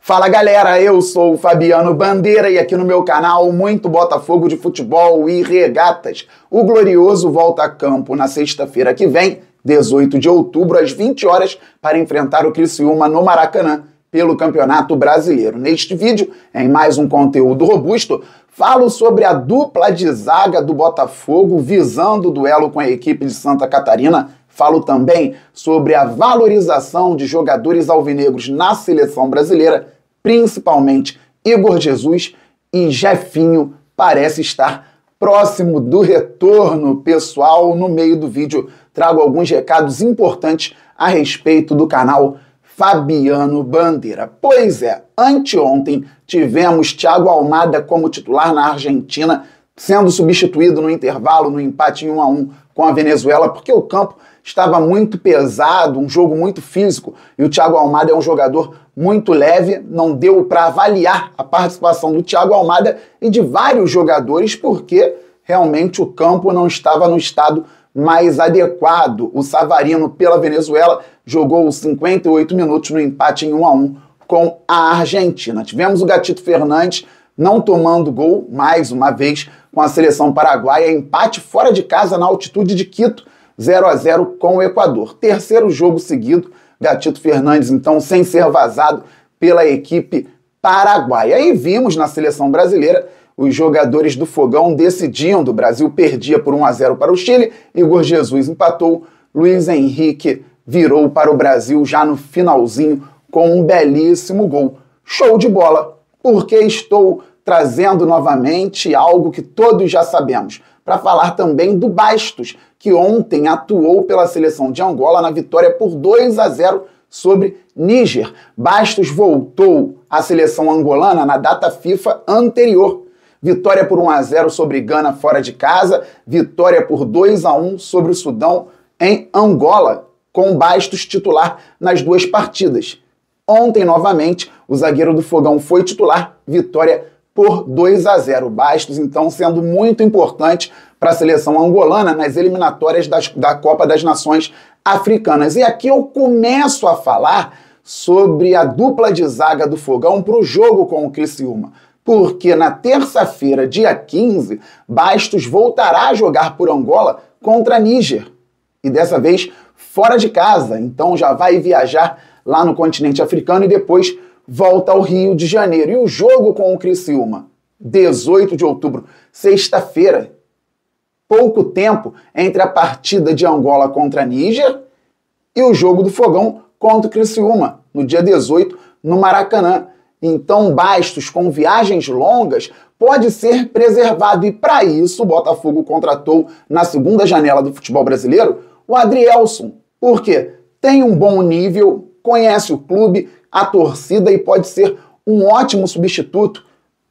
Fala galera, eu sou o Fabiano Bandeira e aqui no meu canal muito Botafogo de futebol e regatas. O Glorioso volta a campo na sexta-feira que vem, 18 de outubro, às 20 horas, para enfrentar o Criciúma no Maracanã pelo Campeonato Brasileiro. Neste vídeo, em mais um conteúdo robusto, falo sobre a dupla de zaga do Botafogo visando o duelo com a equipe de Santa Catarina. Falo também sobre a valorização de jogadores alvinegros na seleção brasileira, principalmente Igor Jesus e Jefinho parece estar próximo do retorno pessoal. No meio do vídeo trago alguns recados importantes a respeito do canal Fabiano Bandeira. Pois é, anteontem tivemos Thiago Almada como titular na Argentina, sendo substituído no intervalo, no empate em 1 a 1 com a Venezuela, porque o campo estava muito pesado, um jogo muito físico, e o Thiago Almada é um jogador muito leve, não deu para avaliar a participação do Thiago Almada e de vários jogadores, porque realmente o campo não estava no estado mais adequado. O Savarino, pela Venezuela, jogou 58 minutos no empate em 1 a 1 com a Argentina. Tivemos o Gatito Fernandes não tomando gol mais uma vez com a seleção paraguaia, empate fora de casa na altitude de Quito, 0 a 0 com o Equador. Terceiro jogo seguido, Gatito Fernandes então sem ser vazado pela equipe paraguaia. E vimos na seleção brasileira os jogadores do Fogão decidindo. O Brasil perdia por 1 a 0 para o Chile, Igor Jesus empatou, Luiz Henrique virou para o Brasil já no finalzinho com um belíssimo gol. Show de bola, porque estou trazendo novamente algo que todos já sabemos, para falar também do Bastos, que ontem atuou pela seleção de Angola na vitória por 2 a 0 sobre Níger. Bastos voltou à seleção angolana na data FIFA anterior vitória por 1 a 0 sobre Gana fora de casa, vitória por 2 a 1 sobre o Sudão em Angola, com Bastos titular nas duas partidas. Ontem, novamente, o zagueiro do Fogão foi titular, vitória por 2 a 0. Bastos, então, sendo muito importante para a seleção angolana nas eliminatórias das, da Copa das Nações Africanas. E aqui eu começo a falar sobre a dupla de zaga do Fogão para o jogo com o Criciúma porque na terça-feira, dia 15, Bastos voltará a jogar por Angola contra Níger. E dessa vez fora de casa, então já vai viajar lá no continente africano e depois volta ao Rio de Janeiro. E o jogo com o Criciúma, 18 de outubro, sexta-feira. Pouco tempo entre a partida de Angola contra Níger e o jogo do Fogão contra o Criciúma, no dia 18, no Maracanã. Então, Bastos, com viagens longas, pode ser preservado. E para isso, o Botafogo contratou na segunda janela do futebol brasileiro o Adrielson. Por quê? Tem um bom nível, conhece o clube, a torcida e pode ser um ótimo substituto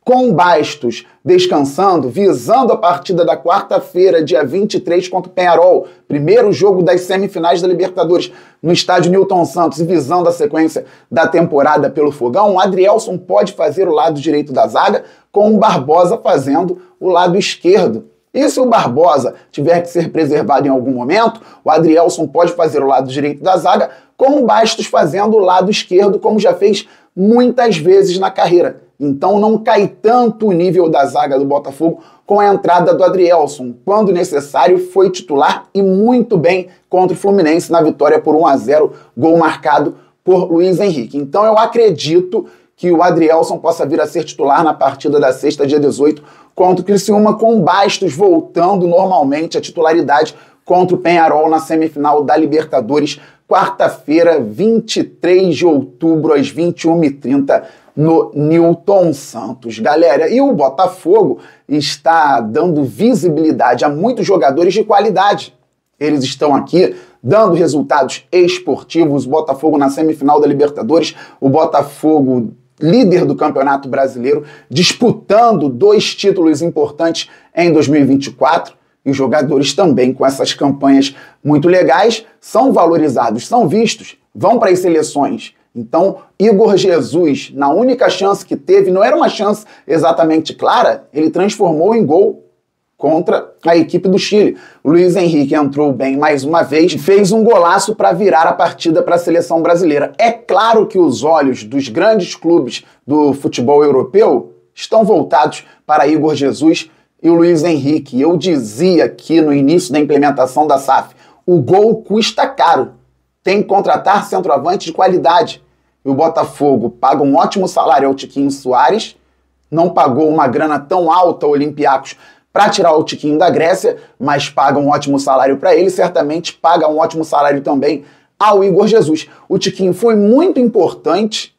com Bastos descansando, visando a partida da quarta-feira, dia 23, contra o Penharol, primeiro jogo das semifinais da Libertadores, no estádio Newton Santos, e visando a sequência da temporada pelo Fogão, o Adrielson pode fazer o lado direito da zaga, com o Barbosa fazendo o lado esquerdo. E se o Barbosa tiver que ser preservado em algum momento, o Adrielson pode fazer o lado direito da zaga, com o Bastos fazendo o lado esquerdo, como já fez muitas vezes na carreira então não cai tanto o nível da zaga do Botafogo com a entrada do Adrielson. Quando necessário, foi titular e muito bem contra o Fluminense na vitória por 1 a 0, gol marcado por Luiz Henrique. Então eu acredito que o Adrielson possa vir a ser titular na partida da sexta, dia 18, contra o Criciúma, com Bastos voltando normalmente à titularidade contra o Penharol na semifinal da Libertadores, quarta-feira, 23 de outubro, às 21h30 no Newton Santos. Galera, e o Botafogo está dando visibilidade a muitos jogadores de qualidade. Eles estão aqui dando resultados esportivos. O Botafogo na semifinal da Libertadores, o Botafogo líder do Campeonato Brasileiro, disputando dois títulos importantes em 2024 e os jogadores também com essas campanhas muito legais são valorizados, são vistos, vão para as seleções então, Igor Jesus, na única chance que teve, não era uma chance exatamente clara, ele transformou em gol contra a equipe do Chile. O Luiz Henrique entrou bem mais uma vez e fez um golaço para virar a partida para a seleção brasileira. É claro que os olhos dos grandes clubes do futebol europeu estão voltados para Igor Jesus e o Luiz Henrique. Eu dizia aqui no início da implementação da SAF, o gol custa caro tem que contratar centroavante de qualidade. E o Botafogo paga um ótimo salário ao Tiquinho Soares, não pagou uma grana tão alta ao Olympiacos para tirar o Tiquinho da Grécia, mas paga um ótimo salário para ele, certamente paga um ótimo salário também ao Igor Jesus. O Tiquinho foi muito importante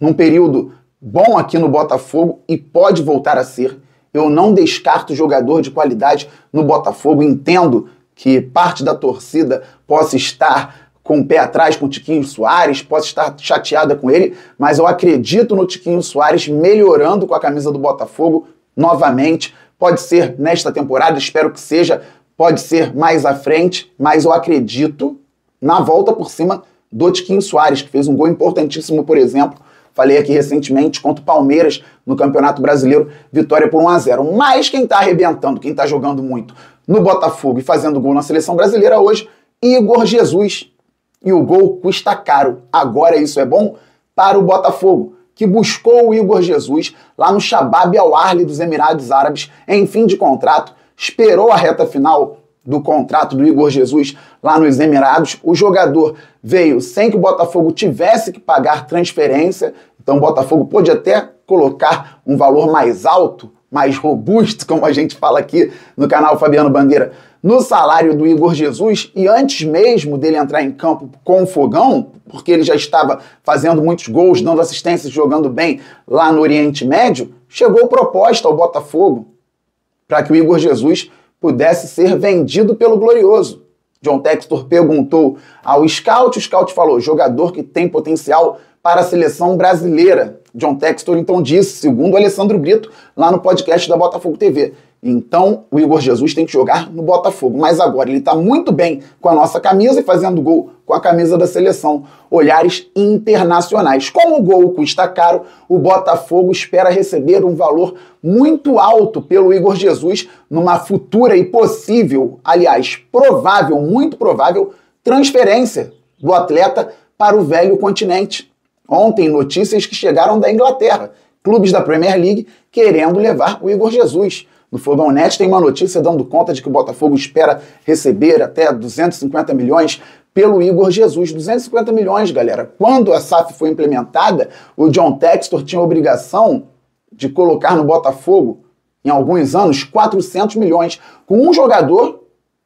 num período bom aqui no Botafogo e pode voltar a ser. Eu não descarto jogador de qualidade no Botafogo, entendo que parte da torcida possa estar com o pé atrás com o Tiquinho Soares, posso estar chateada com ele, mas eu acredito no Tiquinho Soares melhorando com a camisa do Botafogo novamente. Pode ser nesta temporada, espero que seja, pode ser mais à frente, mas eu acredito na volta por cima do Tiquinho Soares, que fez um gol importantíssimo, por exemplo, falei aqui recentemente, contra o Palmeiras no Campeonato Brasileiro, vitória por 1 a 0 Mas quem está arrebentando, quem está jogando muito no Botafogo e fazendo gol na seleção brasileira hoje, Igor Jesus, e o gol custa caro. Agora isso é bom para o Botafogo, que buscou o Igor Jesus lá no Shabab Al-Arli dos Emirados Árabes em fim de contrato, esperou a reta final do contrato do Igor Jesus lá nos Emirados. O jogador veio sem que o Botafogo tivesse que pagar transferência, então o Botafogo pôde até colocar um valor mais alto mais robusto, como a gente fala aqui no canal Fabiano Bandeira, no salário do Igor Jesus e antes mesmo dele entrar em campo com o Fogão, porque ele já estava fazendo muitos gols, dando assistências, jogando bem lá no Oriente Médio, chegou proposta ao Botafogo para que o Igor Jesus pudesse ser vendido pelo Glorioso. John Textor perguntou ao scout, o scout falou: jogador que tem potencial para a seleção brasileira. John Textor então disse, segundo Alessandro Brito, lá no podcast da Botafogo TV. Então, o Igor Jesus tem que jogar no Botafogo. Mas agora ele está muito bem com a nossa camisa e fazendo gol com a camisa da seleção. Olhares internacionais. Como o gol custa caro, o Botafogo espera receber um valor muito alto pelo Igor Jesus numa futura e possível, aliás, provável, muito provável, transferência do atleta para o velho continente. Ontem, notícias que chegaram da Inglaterra, clubes da Premier League querendo levar o Igor Jesus. No Fogão Net tem uma notícia dando conta de que o Botafogo espera receber até 250 milhões pelo Igor Jesus. 250 milhões, galera. Quando a SAF foi implementada, o John Textor tinha a obrigação de colocar no Botafogo, em alguns anos, 400 milhões. Com um jogador,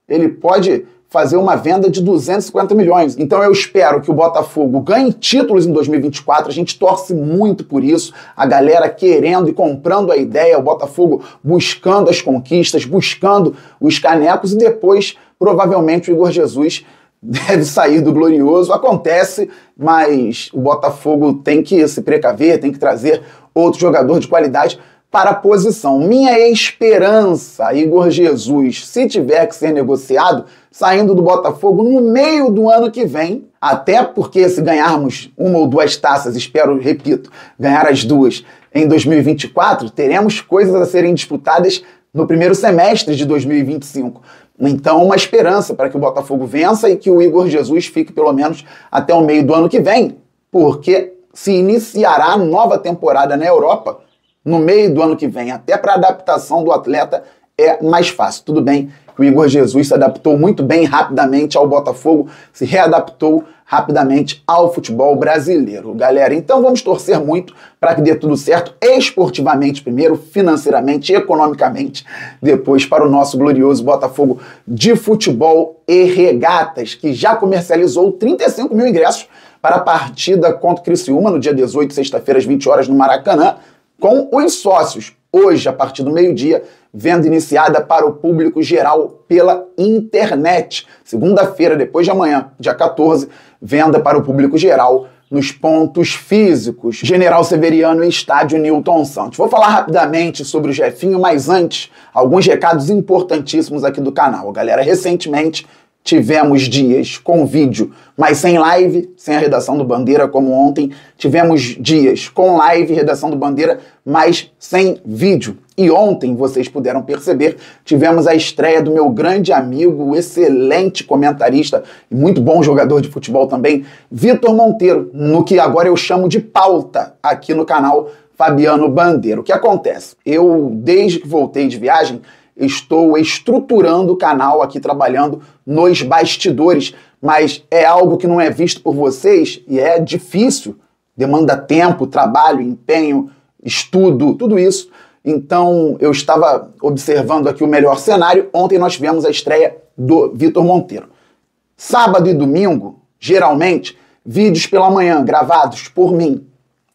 ele pode fazer uma venda de 250 milhões. Então eu espero que o Botafogo ganhe títulos em 2024. A gente torce muito por isso. A galera querendo e comprando a ideia, o Botafogo buscando as conquistas, buscando os canecos e depois, provavelmente, o Igor Jesus deve sair do glorioso. Acontece, mas o Botafogo tem que se precaver, tem que trazer outro jogador de qualidade para a posição. Minha esperança, Igor Jesus, se tiver que ser negociado, saindo do Botafogo no meio do ano que vem, até porque se ganharmos uma ou duas taças, espero, repito, ganhar as duas em 2024, teremos coisas a serem disputadas no primeiro semestre de 2025. Então, uma esperança para que o Botafogo vença e que o Igor Jesus fique pelo menos até o meio do ano que vem, porque se iniciará a nova temporada na Europa no meio do ano que vem, até para a adaptação do atleta, é mais fácil. Tudo bem que o Igor Jesus se adaptou muito bem rapidamente ao Botafogo, se readaptou rapidamente ao futebol brasileiro, galera. Então vamos torcer muito para que dê tudo certo, esportivamente primeiro, financeiramente, economicamente, depois para o nosso glorioso Botafogo de futebol e regatas, que já comercializou 35 mil ingressos para a partida contra o Criciúma no dia 18, sexta-feira, às 20 horas, no Maracanã com os sócios. Hoje, a partir do meio-dia, venda iniciada para o público geral pela internet. Segunda-feira, depois de amanhã, dia 14, venda para o público geral nos pontos físicos. General Severiano em Estádio Newton Santos. Vou falar rapidamente sobre o Jefinho, mas antes, alguns recados importantíssimos aqui do canal. Galera, recentemente tivemos dias com vídeo, mas sem live, sem a redação do Bandeira como ontem. Tivemos dias com live, redação do Bandeira, mas sem vídeo. E ontem, vocês puderam perceber, tivemos a estreia do meu grande amigo, excelente comentarista e muito bom jogador de futebol também, Vitor Monteiro, no que agora eu chamo de pauta aqui no canal Fabiano Bandeira. O que acontece? Eu, desde que voltei de viagem, estou estruturando o canal aqui, trabalhando nos bastidores, mas é algo que não é visto por vocês e é difícil, demanda tempo, trabalho, empenho, estudo, tudo isso. Então eu estava observando aqui o melhor cenário. Ontem nós tivemos a estreia do Vitor Monteiro. Sábado e domingo, geralmente, vídeos pela manhã gravados por mim.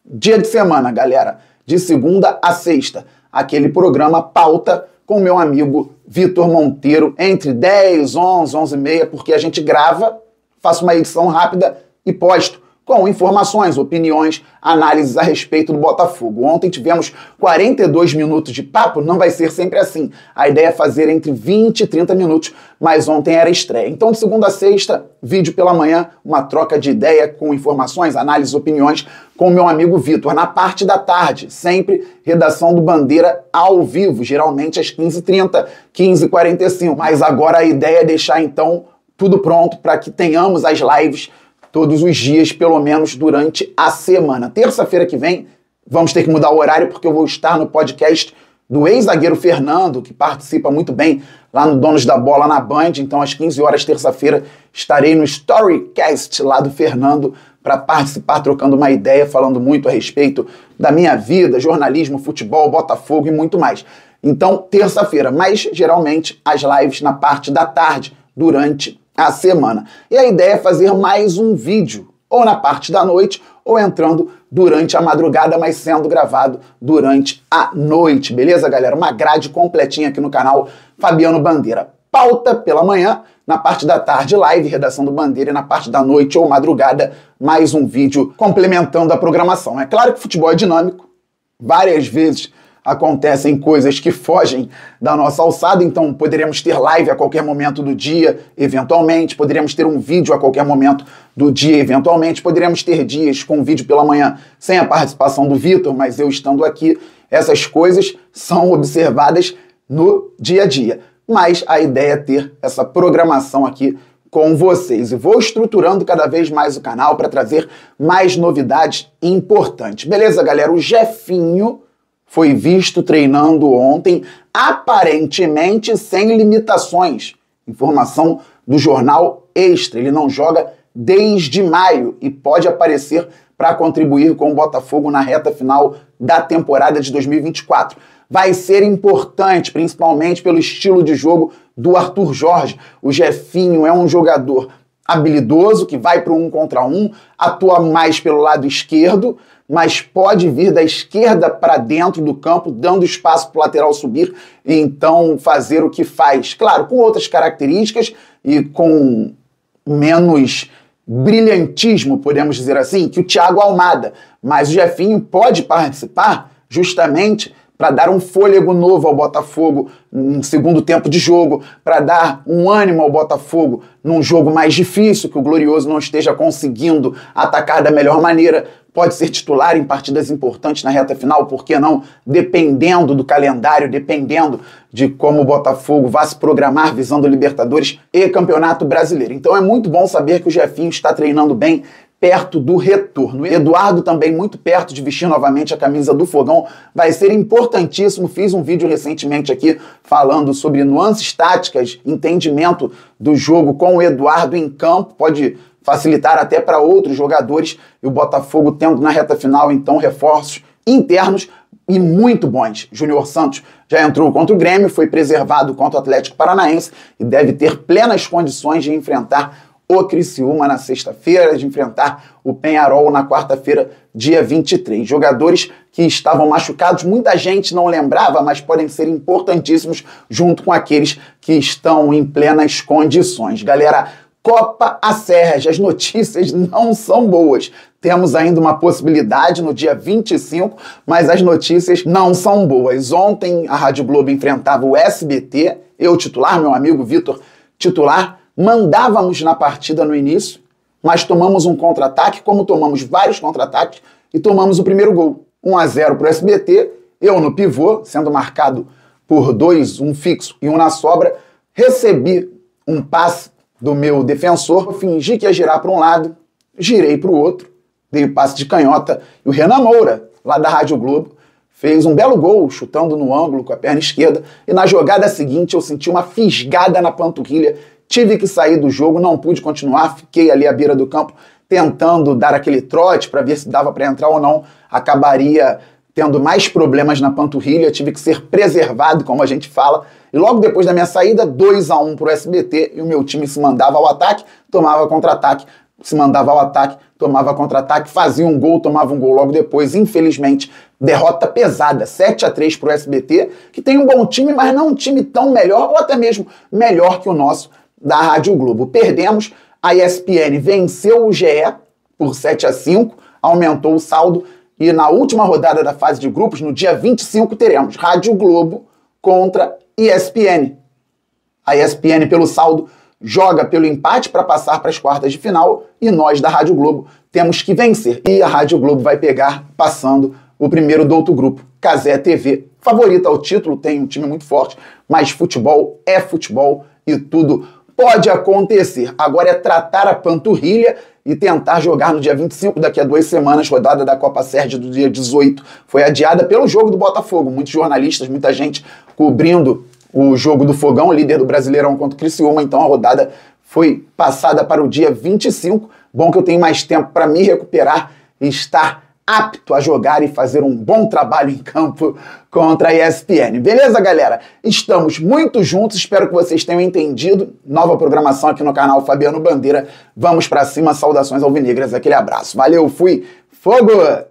Dia de semana, galera, de segunda a sexta, aquele programa pauta com o meu amigo Vitor Monteiro entre 10, 11, 11 e meia, porque a gente grava, faço uma edição rápida e posto com informações, opiniões, análises a respeito do Botafogo. Ontem tivemos 42 minutos de papo, não vai ser sempre assim. A ideia é fazer entre 20 e 30 minutos, mas ontem era estreia. Então, de segunda a sexta, vídeo pela manhã, uma troca de ideia com informações, análises, opiniões com o meu amigo Vitor. Na parte da tarde, sempre redação do Bandeira ao vivo, geralmente às 15h30, 15h45. Mas agora a ideia é deixar então tudo pronto para que tenhamos as lives todos os dias, pelo menos durante a semana. Terça-feira que vem, vamos ter que mudar o horário, porque eu vou estar no podcast do ex-zagueiro Fernando, que participa muito bem lá no Donos da Bola na Band. Então, às 15 horas, terça-feira, estarei no Storycast lá do Fernando para participar, trocando uma ideia, falando muito a respeito da minha vida, jornalismo, futebol, Botafogo e muito mais. Então, terça-feira, mas geralmente as lives na parte da tarde, durante a semana. E a ideia é fazer mais um vídeo, ou na parte da noite, ou entrando durante a madrugada, mas sendo gravado durante a noite, beleza, galera? Uma grade completinha aqui no canal Fabiano Bandeira. Pauta pela manhã, na parte da tarde, live, redação do Bandeira, e na parte da noite ou madrugada, mais um vídeo complementando a programação. É claro que o futebol é dinâmico, várias vezes acontecem coisas que fogem da nossa alçada, então poderíamos ter live a qualquer momento do dia, eventualmente, poderíamos ter um vídeo a qualquer momento do dia, eventualmente, poderíamos ter dias com vídeo pela manhã sem a participação do Vitor, mas eu estando aqui, essas coisas são observadas no dia a dia. Mas a ideia é ter essa programação aqui com vocês e vou estruturando cada vez mais o canal para trazer mais novidades importantes. Beleza, galera? O Jefinho foi visto treinando ontem, aparentemente sem limitações. Informação do jornal Extra. Ele não joga desde maio e pode aparecer para contribuir com o Botafogo na reta final da temporada de 2024. Vai ser importante, principalmente pelo estilo de jogo do Arthur Jorge. O Jefinho é um jogador habilidoso que vai para um contra um, atua mais pelo lado esquerdo, mas pode vir da esquerda para dentro do campo, dando espaço para o lateral subir e então fazer o que faz. Claro, com outras características e com menos brilhantismo, podemos dizer assim, que o Thiago Almada. Mas o Jefinho pode participar justamente para dar um fôlego novo ao Botafogo num segundo tempo de jogo, para dar um ânimo ao Botafogo num jogo mais difícil, que o Glorioso não esteja conseguindo atacar da melhor maneira, pode ser titular em partidas importantes na reta final, por que não? Dependendo do calendário, dependendo de como o Botafogo vai se programar visando Libertadores e Campeonato Brasileiro. Então é muito bom saber que o Jefinho está treinando bem, perto do retorno. Eduardo também muito perto de vestir novamente a camisa do Fogão, vai ser importantíssimo. Fiz um vídeo recentemente aqui falando sobre nuances táticas, entendimento do jogo com o Eduardo em campo. Pode facilitar até para outros jogadores. E o Botafogo tendo na reta final, então, reforços internos e muito bons. Júnior Santos já entrou contra o Grêmio, foi preservado contra o Atlético Paranaense e deve ter plenas condições de enfrentar o Criciúma na sexta-feira, de enfrentar o Penharol na quarta-feira, dia 23. Jogadores que estavam machucados, muita gente não lembrava, mas podem ser importantíssimos junto com aqueles que estão em plenas condições. Galera, Copa a Sérgio. As notícias não são boas. Temos ainda uma possibilidade no dia 25, mas as notícias não são boas. Ontem a Rádio Globo enfrentava o SBT, eu titular, meu amigo Vitor titular, mandávamos na partida no início, mas tomamos um contra-ataque, como tomamos vários contra-ataques, e tomamos o primeiro gol. 1 a 0 para o SBT, eu no pivô, sendo marcado por dois, um fixo e um na sobra, recebi um passe do meu defensor, eu fingi que ia girar para um lado, girei para o outro, dei o passe de canhota. E o Renan Moura, lá da Rádio Globo, fez um belo gol, chutando no ângulo com a perna esquerda. E na jogada seguinte eu senti uma fisgada na panturrilha, tive que sair do jogo, não pude continuar, fiquei ali à beira do campo tentando dar aquele trote para ver se dava para entrar ou não. Acabaria tendo mais problemas na panturrilha, tive que ser preservado, como a gente fala. E logo depois da minha saída, 2 a 1 para o SBT e o meu time se mandava ao ataque, tomava contra-ataque, se mandava ao ataque, tomava contra-ataque, fazia um gol, tomava um gol logo depois. Infelizmente, derrota pesada, 7 a 3 para o SBT, que tem um bom time, mas não um time tão melhor ou até mesmo melhor que o nosso da Rádio Globo. Perdemos, a ESPN venceu o GE por 7 a 5, aumentou o saldo e na última rodada da fase de grupos, no dia 25, teremos Rádio Globo contra ESPN. A ESPN, pelo saldo, joga pelo empate para passar para as quartas de final e nós da Rádio Globo temos que vencer. E a Rádio Globo vai pegar passando o primeiro do outro grupo, Casé TV. Favorita ao título, tem um time muito forte, mas futebol é futebol e tudo pode acontecer. Agora é tratar a panturrilha e tentar jogar no dia 25, daqui a duas semanas, rodada da Copa Sérgio do dia 18. Foi adiada pelo jogo do Botafogo. Muitos jornalistas, muita gente cobrindo o jogo do Fogão, líder do Brasileirão contra o Criciúma. Então a rodada foi passada para o dia 25. Bom que eu tenho mais tempo para me recuperar e estar apto a jogar e fazer um bom trabalho em campo contra a ESPN. Beleza, galera? Estamos muito juntos, espero que vocês tenham entendido. Nova programação aqui no canal Fabiano Bandeira. Vamos para cima, saudações alvinegras, aquele abraço. Valeu, fui, fogo!